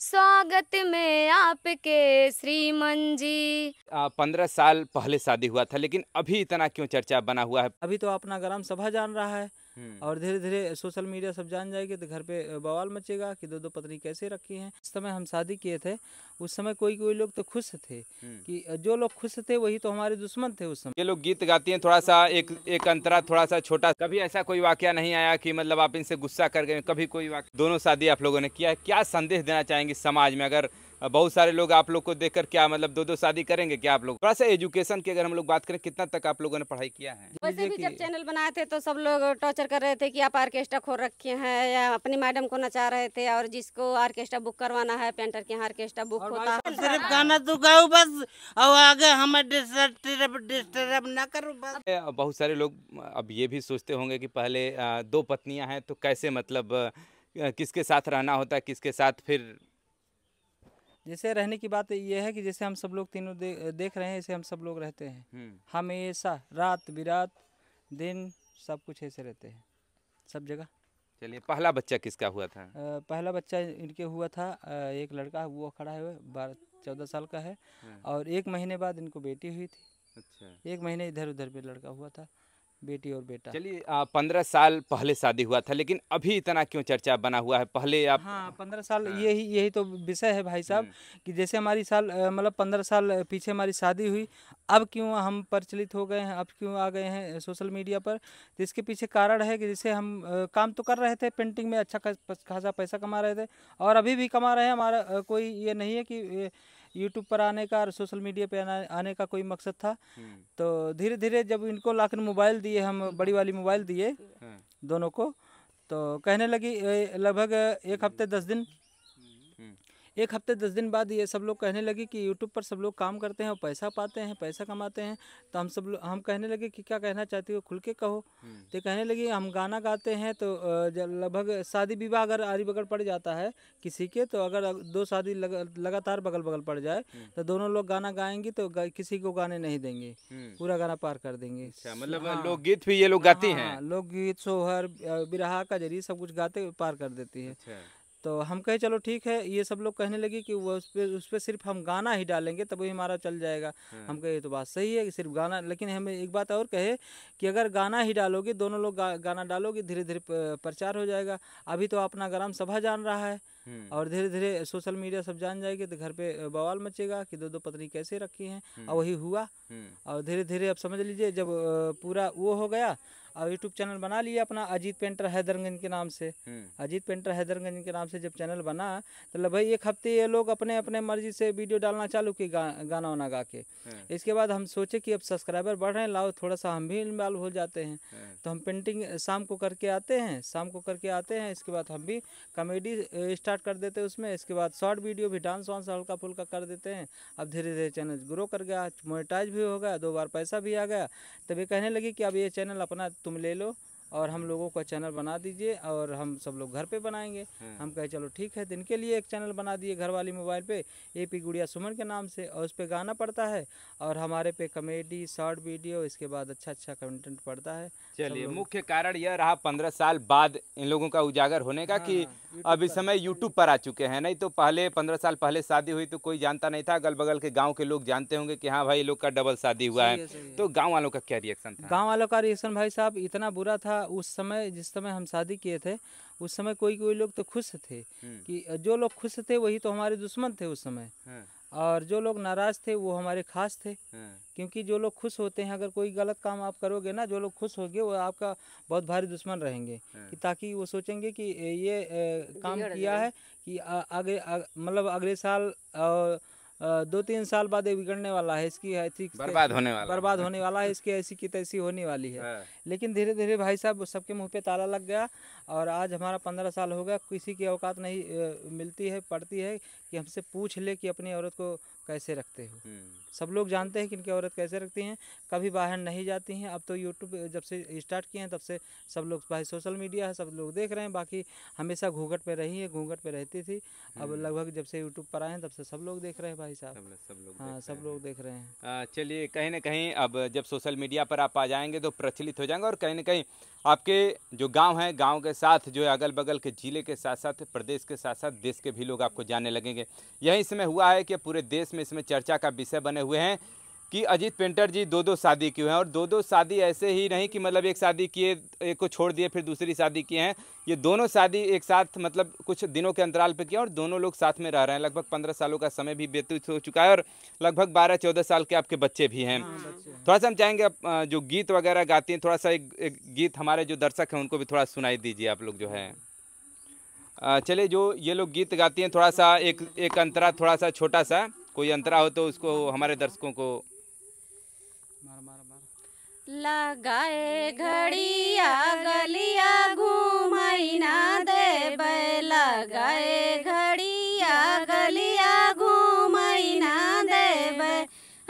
स्वागत में आपके श्रीमन जी पंद्रह साल पहले शादी हुआ था लेकिन अभी इतना क्यों चर्चा बना हुआ है अभी तो अपना ग्राम सभा जान रहा है हम्म। और धीरे धीरे सोशल मीडिया सब जान जाएगी तो घर पे बवाल मचेगा कि दो दो पत्नी कैसे रखी हैं इस समय हम शादी किए थे उस समय कोई कोई लोग तो खुश थे हम्म। कि जो लोग खुश थे वही तो हमारे दुश्मन थे उस समय ये लोग गीत गाती हैं थोड़ा सा एक एक अंतरा थोड़ा सा छोटा कभी ऐसा कोई वाक्य नहीं आया कि मतलब आप इनसे गुस्सा कर गए कभी कोई वाक्य दोनों शादी आप लोगों ने किया क्या संदेश देना चाहेंगे समाज में अगर बहुत सारे लोग आप लोग को देखकर क्या मतलब दो दो शादी करेंगे क्या आप लोग थोड़ा सा एजुकेशन की अगर हम लोग बात करें कितना तक आप लोगों ने पढ़ाई किया है वैसे भी जब चैनल बनाए थे तो सब लोग टॉर्चर कर रहे थे कि आप आर्केस्ट्रा खोल रखे हैं या अपनी मैडम को नचा रहे थे और जिसको आर्केस्ट्रा बुक करवाना है पेंटर के यहाँ आर्केस्ट्रा बुक होता है सिर्फ गाना तो गाओ बस और आगे हम डिस्टर्ब डिस्टर्ब ना करो बस बहुत सारे लोग अब ये भी सोचते होंगे कि पहले दो पत्नियां हैं तो कैसे मतलब किसके साथ रहना होता है किसके साथ फिर जैसे रहने की बात यह है कि जैसे हम सब लोग तीनों दे, देख रहे हैं ऐसे हम सब लोग रहते हैं हम्म। हमेशा रात बिरात दिन सब कुछ ऐसे रहते हैं सब जगह चलिए पहला बच्चा किसका हुआ था आ, पहला बच्चा इनके हुआ था आ, एक लड़का वो खड़ा है बारह चौदह साल का है हम्म। और एक महीने बाद इनको बेटी हुई थी अच्छा एक महीने इधर उधर पे लड़का हुआ था बेटी और बेटा चलिए पंद्रह साल पहले शादी हुआ था लेकिन अभी इतना क्यों चर्चा बना हुआ है पहले आप हाँ पंद्रह साल हाँ। यही यही तो विषय है भाई साहब हम्म। कि जैसे हमारी साल मतलब पंद्रह साल पीछे हमारी शादी हुई अब क्यों हम प्रचलित हो गए हैं अब क्यों आ गए हैं सोशल मीडिया पर तो इसके पीछे कारण है कि जैसे हम काम तो कर रहे थे पेंटिंग में अच्छा खासा पैसा कमा रहे थे और अभी भी कमा रहे हैं हमारा कोई ये नहीं है कि यूट्यूब पर आने का और सोशल मीडिया पे आने का कोई मकसद था हम्म। तो धीरे धीरे जब इनको लाकर मोबाइल दिए हम हम्म। बड़ी वाली मोबाइल दिए हम्म। दोनों को तो कहने लगी लगभग एक हफ्ते दस दिन एक हफ्ते दस दिन बाद ये सब लोग कहने लगे कि यूट्यूब पर सब लोग काम करते हैं और पैसा पाते हैं पैसा कमाते हैं तो हम सब लोग हम कहने लगे कि क्या कहना चाहती हो खुल के कहो हम्म। तो कहने लगे हम गाना गाते हैं तो लगभग शादी विवाह अगर आरी बगल पड़ जाता है किसी के तो अगर दो शादी लग, लगातार बगल बगल पड़ जाए हम्म। तो दोनों लोग गाना गाएंगे तो गा, किसी को गाने नहीं देंगे हम्म। पूरा गाना पार कर देंगे अच्छा, मतलब हाँ। लोकगीत भी ये लोग गाती हैं हाँ, लोकगीत सोहर बिरहा का जरिए सब कुछ गाते पार कर देती है अच्छा। तो हम कहे चलो ठीक है ये सब लोग कहने लगे कि वो उस पर उस पर सिर्फ हम गाना ही डालेंगे तब वही हमारा चल जाएगा हम हाँ। कहे तो बात सही है कि सिर्फ गाना लेकिन हमें एक बात और कहे कि अगर गाना ही डालोगे दोनों लोग गा, गाना डालोगे धीरे धीरे प्रचार हो जाएगा अभी तो अपना ग्राम सभा जान रहा है और धीरे धीरे सोशल मीडिया सब जान जाएगी तो घर पे बवाल मचेगा कि दो दो पत्नी कैसे रखी हैं और वही हुआ और धीरे धीरे आप समझ लीजिए जब पूरा वो हो गया अब यूट्यूब चैनल बना लिया अपना अजीत पेंटर हैदरगंज के नाम से हम्म। अजीत पेंटर हैदरगंज के नाम से जब चैनल बना तो भाई एक हफ्ते ये लोग अपने अपने मर्जी से वीडियो डालना चालू की गा, गाना वाना गा के हम्म। इसके बाद हम सोचे कि अब सब्सक्राइबर बढ़ रहे हैं लाओ थोड़ा सा हम भी इन्वॉल्व हो जाते हैं हम्म। तो हम पेंटिंग शाम को करके आते हैं शाम को करके आते हैं इसके बाद हम भी कॉमेडी स्टार्ट कर देते हैं उसमें इसके बाद शॉर्ट वीडियो भी डांस वांस हल्का फुल्का कर देते हैं अब धीरे धीरे चैनल ग्रो कर गया मोनिटाइज भी हो गया दो बार पैसा भी आ गया तब ये कहने लगी कि अब ये चैनल अपना तुम ले लो और हम लोगों का चैनल बना दीजिए और हम सब लोग घर पे बनाएंगे हाँ। हम कहे चलो ठीक है दिन के लिए एक चैनल बना दिए घर वाली मोबाइल पे ए पी गुड़िया सुमन के नाम से और उस पर गाना पड़ता है और हमारे पे कॉमेडी शॉर्ट वीडियो इसके बाद अच्छा अच्छा कंटेंट पड़ता है चलिए मुख्य कारण यह रहा पंद्रह साल बाद इन लोगों का उजागर होने का हाँ, कि हाँ, अब इस समय यूट्यूब पर आ चुके हैं नहीं तो पहले पंद्रह साल पहले शादी हुई तो कोई जानता नहीं था अगल बगल के गाँव के लोग जानते होंगे कि हाँ भाई लोग का डबल शादी हुआ है तो गाँव वालों का क्या रिएक्शन था गाँव वालों का रिएक्शन भाई साहब इतना बुरा था का उस समय जिस समय हम शादी किए थे उस समय कोई कोई लोग तो खुश थे हम्म। कि जो लोग खुश थे वही तो हमारे दुश्मन थे उस समय हाँ। और जो लोग नाराज थे वो हमारे खास थे हाँ। क्योंकि जो लोग खुश होते हैं अगर कोई गलत काम आप करोगे ना जो लोग खुश हो वो आपका बहुत भारी दुश्मन रहेंगे हाँ। कि ताकि वो सोचेंगे कि ये ए, काम किया है कि आगे मतलब अगले साल और दो तीन साल बाद ये बिगड़ने वाला है इसकी ऐसी बर्बाद होने वाला बर्बाद होने वाला है इसकी ऐसी की तैसी होने वाली है हाँ। लेकिन धीरे धीरे भाई साहब सबके मुंह पे ताला लग गया और आज हमारा पंद्रह साल हो गया किसी की औकात नहीं मिलती है पड़ती है कि हमसे पूछ ले कि अपनी औरत को कैसे रखते हो हम्म। सब लोग जानते हैं कि इनकी औरत कैसे रखती हैं कभी बाहर नहीं जाती हैं अब तो यूट्यूब जब से स्टार्ट किए हैं तब से सब लोग भाई सोशल मीडिया है सब लोग देख रहे हैं बाकी हमेशा घूंघट पे रही है घूंघट पे रहती थी अब हम्म। लगभग जब से यूट्यूब पर आए हैं तब से सब लोग देख रहे हैं भाई साहब सब लोग हाँ सब लोग हाँ, देख रहे हैं चलिए कहीं ना कहीं अब जब सोशल मीडिया पर आप आ जाएंगे तो प्रचलित हो जाएंगे और कहीं ना कहीं आपके जो गाँव है गाँव के साथ जो अगल बगल के जिले के साथ साथ प्रदेश के साथ साथ देश के भी लोग आपको जानने लगेंगे करेंगे यही इसमें हुआ है कि पूरे देश में इसमें चर्चा का विषय बने हुए हैं कि अजीत पेंटर जी दो दो शादी किए हैं और दो दो शादी ऐसे ही नहीं कि मतलब एक शादी किए एक को छोड़ दिए फिर दूसरी शादी किए हैं ये दोनों शादी एक साथ मतलब कुछ दिनों के अंतराल पर किए और दोनों लोग साथ में रह रहे हैं लगभग पंद्रह सालों का समय भी व्यतीत हो चुका है और लगभग बारह चौदह साल के आपके बच्चे भी हैं हाँ, थोड़ा सा हम चाहेंगे जो गीत वगैरह गाती हैं थोड़ा सा एक गीत हमारे जो दर्शक हैं उनको भी थोड़ा सुनाई दीजिए आप लोग जो है चले जो ये लोग गीत गाती हैं थोड़ा सा एक एक अंतरा थोड़ा सा छोटा सा कोई अंतरा हो तो उसको हमारे दर्शकों को लगाए घड़िया गलिया घूमना दे लगाए घड़िया गलिया घूमना दे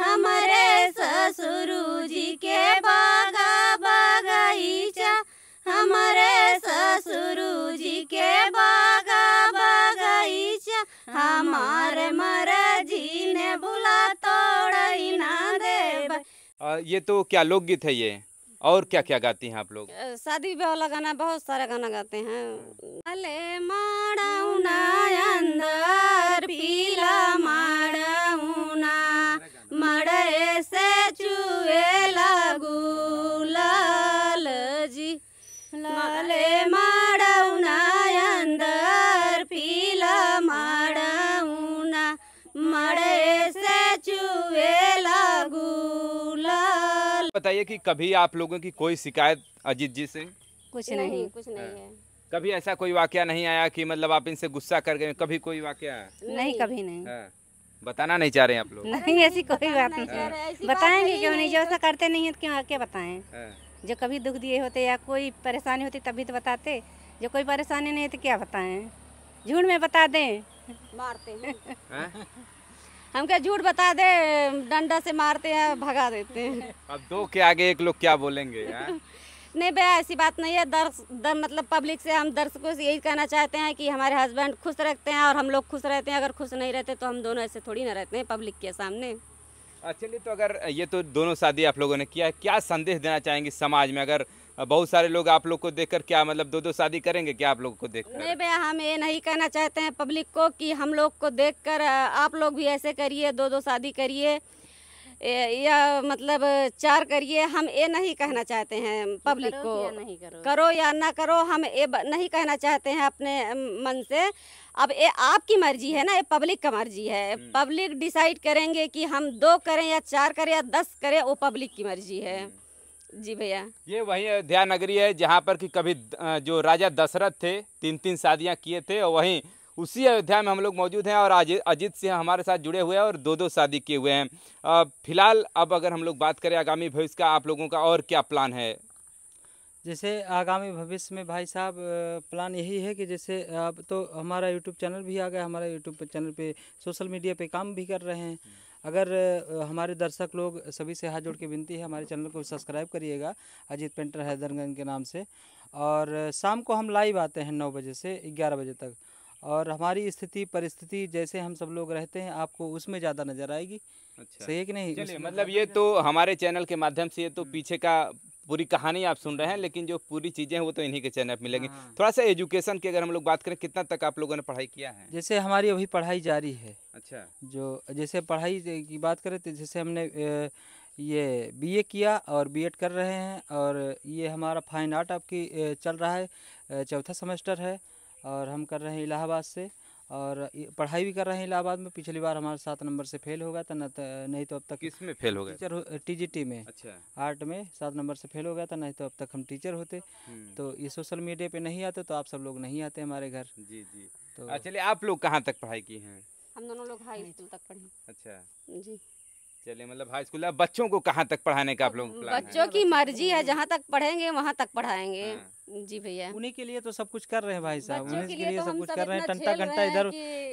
हमारे ससुरु जी के बागा बागाई रे ससुरु जी के बागा बगैचा हमारे मरे जी ने बुला तोड़ ना दे ये तो क्या लोकगीत है ये और क्या क्या गाती हैं आप लोग शादी ब्याह वाला गाना बहुत सारा गाना गाते हैं अले माड़ा अंदर पीला माड़ा बताइए कि कभी आप लोगों की कोई शिकायत अजीत जी से कुछ नहीं, नहीं कुछ नहीं हाँ। है कभी ऐसा कोई वाक्य नहीं आया कि मतलब आप इनसे गुस्सा कर गए कभी कोई वाक्य नहीं कभी नहीं हाँ। बताना नहीं चाह रहे हैं आप लोग नहीं ऐसी कोई बात नहीं बताएंगे क्यों नहीं जो ऐसा करते नहीं है तो क्यों क्या बताए हाँ। जो कभी दुख दिए होते या कोई परेशानी होती तभी तो बताते जो कोई परेशानी नहीं तो क्या बताए झूठ में बता दें मारते हैं हमके झूठ बता दे डंडा से मारते हैं भगा देते हैं अब दो के आगे एक लोग क्या बोलेंगे नहीं भैया ऐसी बात नहीं है दर्श दर, मतलब पब्लिक से हम दर्शकों से यही कहना चाहते हैं कि हमारे हस्बैंड खुश रखते हैं और हम लोग खुश रहते हैं अगर खुश नहीं रहते तो हम दोनों ऐसे थोड़ी ना रहते हैं पब्लिक के सामने अच्छा, चलिए तो अगर ये तो दोनों शादी आप लोगों ने किया है क्या संदेश देना चाहेंगे समाज में अगर बहुत सारे लोग आप लोग को देखकर क्या मतलब दो दो शादी करेंगे क्या आप लोग को देख नहीं भैया हम ये नहीं कहना चाहते हैं पब्लिक को कि हम लोग को देखकर आप लोग भी ऐसे करिए दो दो शादी करिए या मतलब चार करिए हम ये नहीं कहना चाहते हैं पब्लिक को नहीं करो करो या ना करो हम ये नहीं कहना चाहते हैं अपने मन से अब ये आपकी मर्जी है ना ये पब्लिक का मर्जी है पब्लिक हम्म। डिसाइड करेंगे कि हम दो करें या चार करें या दस करें वो पब्लिक की मर्जी है हम्म। जी भैया ये वही अयोध्या नगरी है जहाँ पर कि कभी जो राजा दशरथ थे तीन तीन शादियाँ किए थे और वहीं उसी अयोध्या में हम लोग मौजूद हैं और अजीत सिंह हमारे साथ जुड़े हुए हैं और दो दो शादी किए हुए हैं फिलहाल अब अगर हम लोग बात करें आगामी भविष्य का आप लोगों का और क्या प्लान है जैसे आगामी भविष्य में भाई साहब प्लान यही है कि जैसे अब तो हमारा यूट्यूब चैनल भी आ गया हमारा यूट्यूब चैनल पे सोशल मीडिया पे काम भी कर रहे हैं अगर हमारे दर्शक लोग सभी से हाथ जोड़ के विनती है हमारे चैनल को सब्सक्राइब करिएगा अजीत पेंटर हैदरगंज के नाम से और शाम को हम लाइव आते हैं नौ बजे से ग्यारह बजे तक और हमारी स्थिति परिस्थिति जैसे हम सब लोग रहते हैं आपको उसमें ज़्यादा नज़र आएगी अच्छा सही है कि नहीं मतलब ये तो हमारे चैनल के माध्यम से ये तो हम्म। पीछे का पूरी कहानी आप सुन रहे हैं लेकिन जो पूरी चीज़ें हैं वो तो इन्हीं के चैनल पर मिलेंगी हाँ। थोड़ा सा एजुकेशन की अगर हम लोग बात करें कितना तक आप लोगों ने पढ़ाई किया है जैसे हमारी अभी पढ़ाई जारी है अच्छा जो जैसे पढ़ाई की बात करें तो जैसे हमने ये बी किया और बी कर रहे हैं और ये हमारा फाइन आर्ट आपकी चल रहा है चौथा सेमेस्टर है और हम कर रहे हैं इलाहाबाद से और पढ़ाई भी कर रहे हैं इलाहाबाद में पिछली बार हमारे सात नंबर से फेल हो गया था तो, नहीं तो अब तक किस फेल हो गया टीचर टीजीटी में अच्छा आर्ट में सात नंबर से फेल हो गया था नहीं तो अब तक हम टीचर होते हम्म। तो ये सोशल मीडिया पे नहीं आते तो आप सब लोग नहीं आते हमारे घर जी जी तो अच्छा, चलिए आप लोग कहाँ तक पढ़ाई की है हम दोनों लोग हाई स्कूल तक पढ़े अच्छा जी चलिए मतलब हाई स्कूल बच्चों को कहाँ तक पढ़ाने का आप लोग बच्चों की मर्जी है जहाँ तक पढ़ेंगे वहाँ तक पढ़ाएंगे हाँ। जी भैया उन्हीं के लिए तो सब कुछ कर रहे हैं भाई साहब उन्हीं के लिए, तो सब कुछ कर रहे हैं टंटा घंटा इधर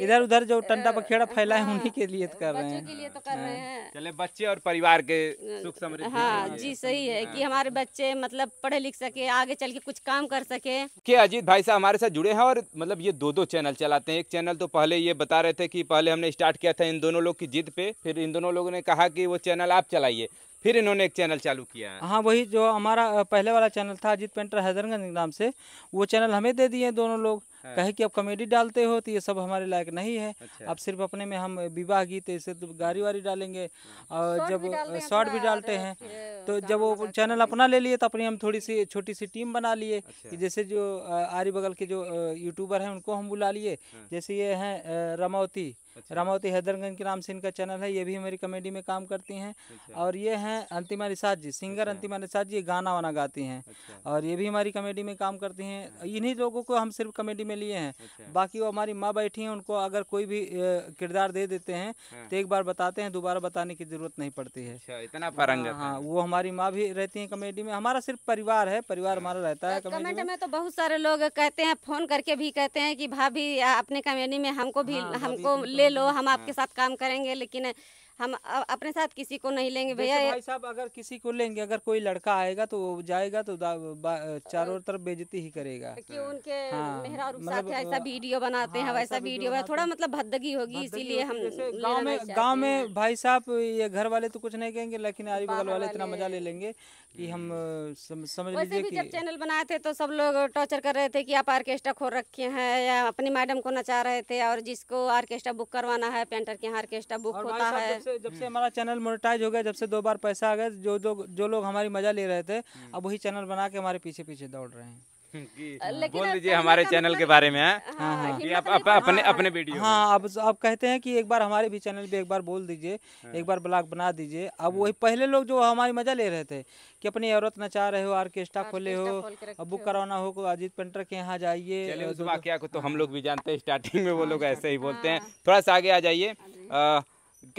इधर उधर जो टंटा पखेड़ा फैला है हाँ। उन्हीं के लिए तो कर रहे हैं तो हाँ। चले बच्चे और परिवार के सुख समृद्धि हाँ जी सही है कि हमारे बच्चे मतलब पढ़े लिख सके आगे चल के कुछ काम कर सके के अजीत भाई साहब हमारे साथ जुड़े हैं और मतलब ये दो दो चैनल चलाते हैं एक चैनल तो पहले ये बता रहे थे की पहले हमने स्टार्ट किया था इन दोनों लोग की जिद पे फिर इन दोनों लोगों ने कहा कहा कि वो चैनल आप चलाइए फिर इन्होंने एक चैनल चालू किया है हाँ वही जो हमारा पहले वाला चैनल था अजीत पेंटर हैदरगंज नाम से वो चैनल हमें दे दिए दोनों लोग हाँ। कहे कि आप कॉमेडी डालते हो तो ये सब हमारे लायक नहीं है अच्छा। आप सिर्फ अपने में हम विवाह गीत ऐसे तो गाड़ी वाड़ी डालेंगे और जब शॉर्ट भी डालते हैं तो जब वो चैनल अपना ले लिए तो अपनी हम थोड़ी सी छोटी सी टीम बना लिए अच्छा। जैसे जो आरी बगल के जो यूट्यूबर हैं उनको हम बुला लिए हाँ। जैसे ये हैं रमावती अच्छा। रामावती हैदरगंज के नाम से इनका चैनल है ये भी हमारी कमेडी में काम करती हैं और ये हैं अंतिमा निषाद जी सिंगर अच्छा। अंतिमा निषाद जी गाना वाना गाती हैं अच्छा। और ये भी हमारी कमेडी में काम करती हैं अच्छा। इन्हीं लोगों को हम सिर्फ कमेडी में लिए हैं बाकी वो हमारी माँ बैठी हैं उनको अगर कोई भी किरदार दे देते हैं हाँ। तो एक बार बताते हैं दोबारा बताने की जरूरत नहीं पड़ती है इतना हाँ वो हमारी माँ भी रहती है कमेडी में हमारा सिर्फ परिवार है परिवार हाँ। हमारा रहता है कमेडी में तो बहुत सारे लोग कहते हैं फोन करके भी कहते हैं कि भाभी अपने कमेडी में हमको भी हाँ, हमको ले ले लो हम हाँ। आपके साथ काम करेंगे लेकिन हम अपने साथ किसी को नहीं लेंगे भैया भाई साहब अगर किसी को लेंगे अगर कोई लड़का आएगा तो जाएगा तो चारों तरफ बेजती ही करेगा कि उनके हाँ, मेहरा मतलब, ऐसा वीडियो बनाते हैं हाँ, वैसा वीडियो थोड़ा मतलब भद्दगी होगी इसीलिए हम गाँव में गाँव में भाई साहब ये घर वाले तो कुछ नहीं कहेंगे लेकिन आरी बगल वाले इतना मजा ले लेंगे की हम हम्म। समझ लीजिए जब चैनल बनाए थे तो सब लोग टॉर्चर कर रहे थे की आप ऑर्केस्ट्रा खोल रखे हैं या अपनी मैडम को नचा रहे थे और जिसको ऑर्केस्ट्रा बुक करवाना है पेंटर के यहाँ ऑर्केस्ट्रा बुक होता है से जब से हमारा चैनल मोनेटाइज हो गया जब से दो बार पैसा आ गया जो जो जो लोग हमारी मजा ले रहे थे हम्म। अब वही चैनल बना के हमारे पीछे पीछे दौड़ रहे हैं हम्म, बोल दीजिए हमारे चैनल मतलब के बारे में हाँ। हाँ, कि आप, आप अपने अपने वीडियो हाँ अब आप कहते हैं कि एक बार हमारे भी चैनल पे एक बार बोल दीजिए हाँ। एक बार ब्लॉग बना दीजिए अब वही पहले लोग जो हमारी मजा ले रहे थे कि अपनी औरत नचा रहे हो ऑर्केस्ट्रा खोले हो अब बुक कराना हो को अजीत पेंटर के यहाँ जाइए तो हम लोग भी जानते हैं स्टार्टिंग में वो लोग ऐसे ही बोलते हैं थोड़ा सा आगे आ जाइए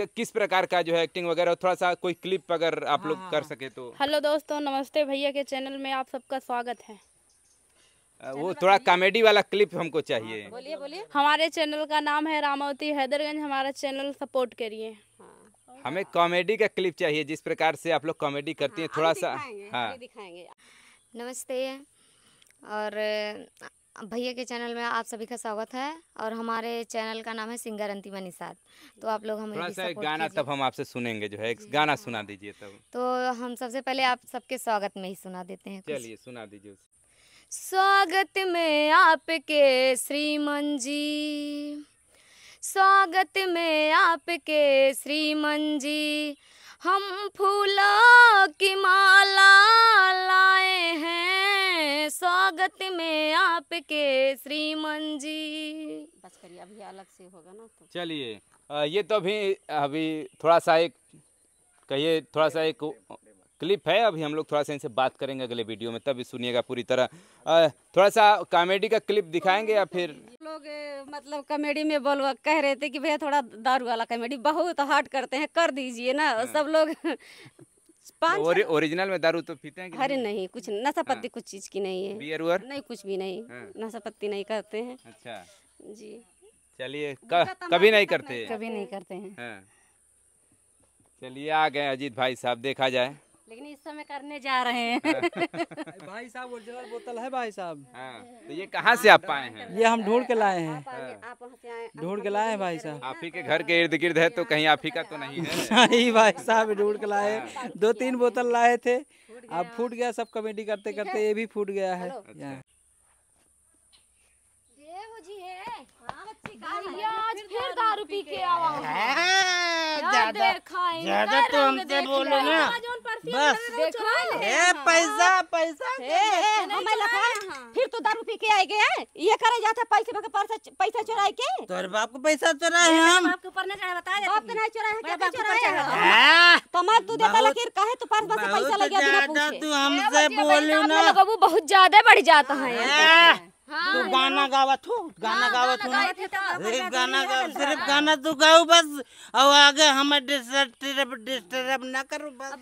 किस प्रकार का जो है एक्टिंग वगैरह थोड़ा सा कोई क्लिप अगर आप हाँ, लोग कर हाँ। सके तो हेलो दोस्तों नमस्ते भैया के चैनल में आप सबका स्वागत है वो थोड़ा कॉमेडी वाला क्लिप हमको चाहिए हाँ, बोलिए बोलिए हमारे चैनल का नाम है रामावती हैदरगंज हमारा चैनल सपोर्ट करिए हाँ। हमें कॉमेडी का क्लिप चाहिए जिस प्रकार से आप लोग कॉमेडी करती हैं थोड़ा सा हाँ नमस्ते और भैया के चैनल में आप सभी का स्वागत है और हमारे चैनल का नाम है सिंगर अंतिमा निषाद तो आप लोग हमें सपोर्ट गाना तब हम आपसे सुनेंगे जो है गाना सुना दीजिए तब तो हम सबसे पहले आप सबके स्वागत में ही सुना देते हैं चलिए सुना दीजिए स्वागत में आपके श्रीमन जी स्वागत में आपके श्रीमन जी हम फूलों की माला लाए हैं स्वागत में आपके श्रीमन जी बस करिए अभी अलग से होगा ना तो चलिए ये तो अभी अभी थोड़ा सा एक कहिए थोड़ा सा एक क्लिप है अभी हम लोग थोड़ा सा इनसे बात करेंगे अगले वीडियो में तभी सुनिएगा पूरी तरह आ, थोड़ा सा कॉमेडी का क्लिप दिखाएंगे या फिर लोग मतलब कॉमेडी में बोल कह रहे थे कि भैया थोड़ा दारू वाला कॉमेडी बहुत हार्ड करते हैं कर दीजिए ना हाँ। सब लोग तो ओरिजिनल में दारू तो पीते हैं अरे नहीं कुछ हाँ। नशा पत्ती कुछ चीज की नहीं है बियर नहीं कुछ भी नहीं हाँ। नशा पत्ती नहीं करते हैं अच्छा जी चलिए कभी नहीं करते कभी नहीं करते हैं हाँ। चलिए आ गए अजीत भाई साहब देखा जाए लेकिन इस समय करने जा रहे हैं हाँ। भाई साहब ओरिजिनल बोतल है भाई साहब हाँ, तो ये कहाँ से आप पाए हैं ये हम ढूंढ के लाए हैं आप हाँ। ढूंढ के लाए हैं भाई साहब आप ही के घर के इर्द गिर्द है तो कहीं आप ही का तो नहीं है भाई साहब ढूंढ के लाए दो तीन बोतल लाए थे अब फूट गया सब कमेडी करते करते ये भी फूट गया है फिर दारू पी के आवा ज्यादा तो हमसे बोलो ना बस ए हाँ। पैसा पैसा हाँ। फिर तो दारू पी के आए गए ये करे जाता पैसे के पैसा चुराए के बाप को पैसा चुराए हम बाप के बाप के नहीं चुराए चुराए तो तू देता कहे तो पैसा लग बिना पूछे तू हमसे ना बहुत ज्यादा बढ़ जाता है हाँ, तू गाना गावत हो गाना हाँ, गावत तो हो सिर्फ गाना सिर्फ गाना तू तो गाओ बस और आगे हम डिस्टर्ब डिस्टर्ब ना करो बस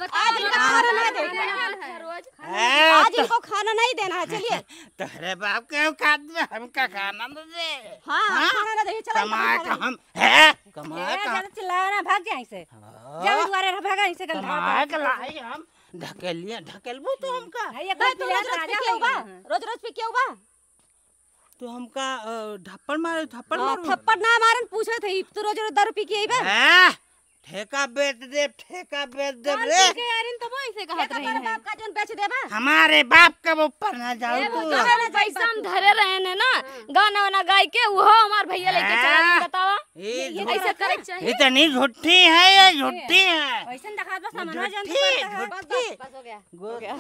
आज इनको खाना नहीं देना आज तो- इनको खाना नहीं देना है चलिए तोरे बाप के खाद में हम का खाना ना दे हां हाँ? खाना ना दे चलो कमा का हम है कमा का चिल्ला ना भाग जाए इसे जाओ द्वारे भागा इसे कल कमा का हम ढकेलिया ढकेलबो तो हमका रोज रोज पे क्यों बा तो हमका थप्पड़ मारे थप्पड़ मारो थप्पड़ ना मारन पूछ रहे थे तो रोज रोज दारू पी के आई बे ठेका बेच दे ठेका बेच दे रे के यारिन तबो ऐसे कहत रहे है बाप का जोन बेच दे बा हमारे बाप के वो पर ना जाओ तू तो पैसा हम धरे रहे ने ना हाँ। गाना वाना गाय के वो हमार भैया लेके हाँ। चला बतावा ये ऐसे करे चाहिए ये तो नहीं झूठी है ये झूठी है वैसे दिखा दो सामान जान बस हो गया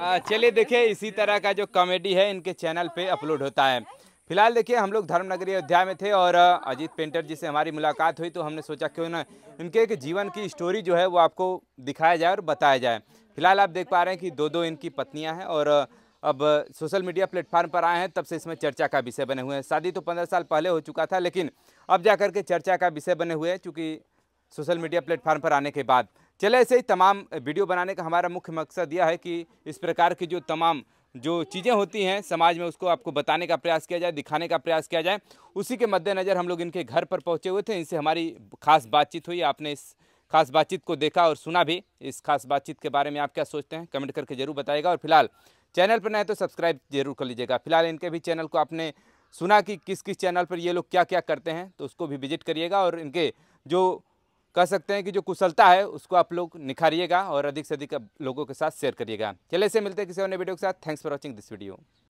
हाँ, चलिए देखिए इसी तरह का जो कॉमेडी है इनके चैनल पे अपलोड होता है फिलहाल देखिए हम लोग धर्मनगरी अयोध्या में थे और अजीत पेंटर जी से हमारी मुलाकात हुई तो हमने सोचा क्यों ना इनके एक जीवन की स्टोरी जो है वो आपको दिखाया जाए और बताया जाए फिलहाल आप देख पा रहे हैं कि दो दो इनकी पत्नियाँ हैं और अब सोशल मीडिया प्लेटफार्म पर आए हैं तब से इसमें चर्चा का विषय बने हुए हैं शादी तो पंद्रह साल पहले हो चुका था लेकिन अब जा के चर्चा का विषय बने हुए हैं चूँकि सोशल मीडिया प्लेटफार्म पर आने के बाद चले ऐसे ही तमाम वीडियो बनाने का हमारा मुख्य मकसद यह है कि इस प्रकार की जो तमाम जो चीज़ें होती हैं समाज में उसको आपको बताने का प्रयास किया जाए दिखाने का प्रयास किया जाए उसी के मद्देनज़र हम लोग इनके घर पर पहुँचे हुए थे इनसे हमारी खास बातचीत हुई आपने इस खास बातचीत को देखा और सुना भी इस खास बातचीत के बारे में आप क्या सोचते हैं कमेंट करके ज़रूर बताइएगा और फिलहाल चैनल पर नए तो सब्सक्राइब जरूर कर लीजिएगा फिलहाल इनके भी चैनल को आपने सुना कि किस किस चैनल पर ये लोग क्या क्या करते हैं तो उसको भी विजिट करिएगा और इनके जो कह सकते हैं कि जो कुशलता है उसको आप लोग निखारिएगा और अधिक से अधिक लोगों के साथ शेयर करिएगा चले से मिलते हैं किसी और नए वीडियो के साथ thanks for watching this video